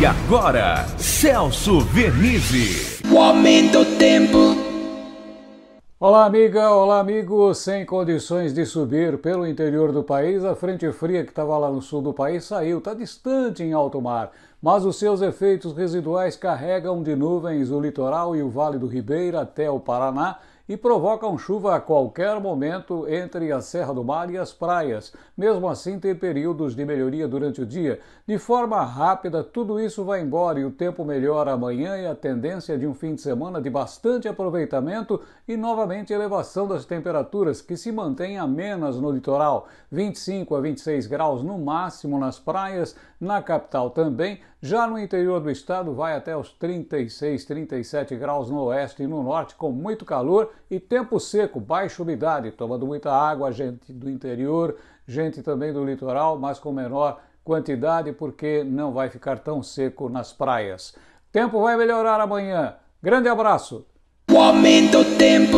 E agora, Celso Vernizzi. O aumento do tempo. Olá, amiga, olá, amigo. Sem condições de subir pelo interior do país, a frente fria que estava lá no sul do país saiu, está distante em alto mar, mas os seus efeitos residuais carregam de nuvens o litoral e o Vale do Ribeira até o Paraná e provocam chuva a qualquer momento entre a Serra do Mar e as praias. Mesmo assim, tem períodos de melhoria durante o dia. De forma rápida, tudo isso vai embora e o tempo melhora amanhã e é a tendência de um fim de semana de bastante aproveitamento e novamente elevação das temperaturas que se mantém amenas no litoral, 25 a 26 graus no máximo nas praias, na capital também, já no interior do estado, vai até os 36, 37 graus no oeste e no norte, com muito calor e tempo seco, baixa umidade, tomando muita água, gente do interior, gente também do litoral, mas com menor quantidade, porque não vai ficar tão seco nas praias. Tempo vai melhorar amanhã. Grande abraço! O aumento tempo.